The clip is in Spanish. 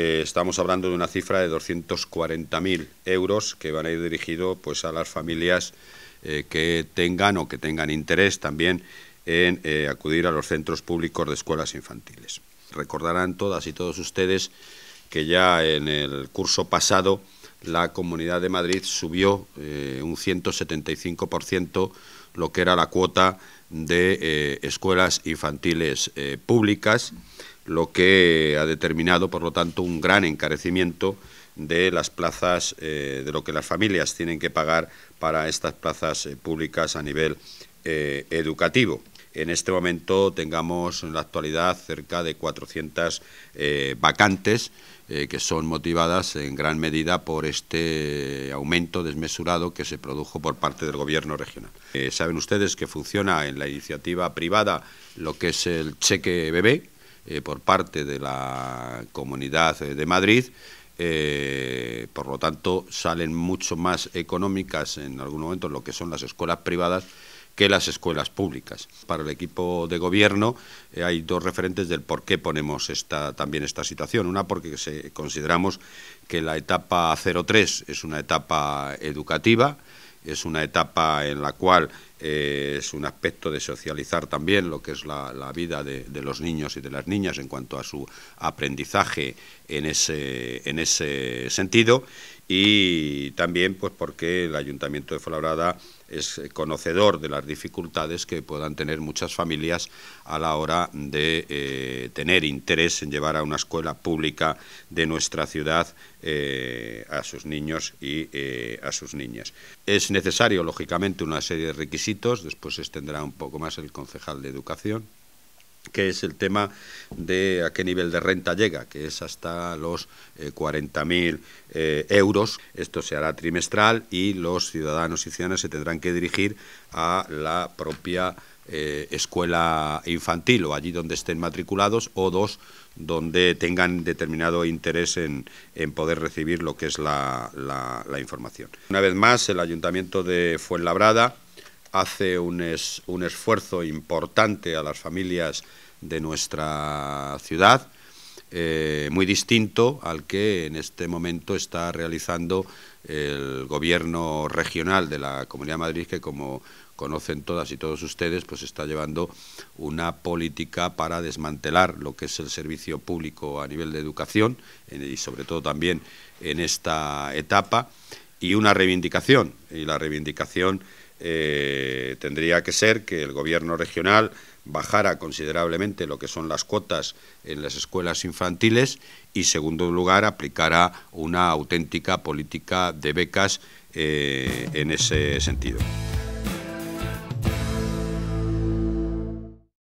Eh, estamos hablando de una cifra de 240.000 euros que van a ir dirigidos pues, a las familias eh, que tengan o que tengan interés también en eh, acudir a los centros públicos de escuelas infantiles. Recordarán todas y todos ustedes que ya en el curso pasado la Comunidad de Madrid subió un 175% lo que era la cuota de escuelas infantiles públicas lo que ha determinado, por lo tanto, un gran encarecimiento de las plazas, eh, de lo que las familias tienen que pagar para estas plazas eh, públicas a nivel eh, educativo. En este momento tengamos en la actualidad cerca de 400 vacantes que son motivadas en gran medida por este aumento desmesurado que se produjo por parte del Gobierno regional. Saben ustedes que funciona en la iniciativa privada lo que es el cheque bebé, eh, por parte de la Comunidad eh, de Madrid. Eh, por lo tanto, salen mucho más económicas en algún momento lo que son las escuelas privadas que las escuelas públicas. Para el equipo de gobierno hay dos referentes del por qué ponemos esta, también esta situación. Una porque consideramos que la etapa 03 es una etapa educativa, es una etapa en la cual eh, es un aspecto de socializar también lo que es la, vida de, los niños y de las niñas en cuanto a su aprendizaje en ese, en ese sentido y también pues porque el Ayuntamiento de Florada es conocedor de las dificultades que puedan tener muchas familias a la hora de eh, tener interés en llevar a una escuela pública de nuestra ciudad eh, a sus niños y eh, a sus niñas. Es necesario, lógicamente, una serie de requisitos, después se extenderá un poco más el concejal de Educación, que es el tema de a qué nivel de renta llega, que es hasta los 40.000 eh, eh, euros. Esto se hará trimestral y los ciudadanos y ciudadanas se tendrán que dirigir a la propia eh, escuela infantil o allí donde estén matriculados o dos donde tengan determinado interés en, poder recibir lo que es la, la información. Una vez más, el Ayuntamiento de Fuenlabrada hace un, esfuerzo importante a las familias de nuestra ciudad, eh, muy distinto al que en este momento está realizando el gobierno regional de la Comunidad de Madrid, que como conocen todas y todos ustedes, pues está llevando una política para desmantelar lo que es el servicio público a nivel de educación y sobre todo también en esta etapa y una reivindicación, y la reivindicación eh, tendría que ser que el gobierno regional bajara considerablemente lo que son las cuotas en las escuelas infantiles y, segundo lugar, aplicara una auténtica política de becas eh, en ese sentido.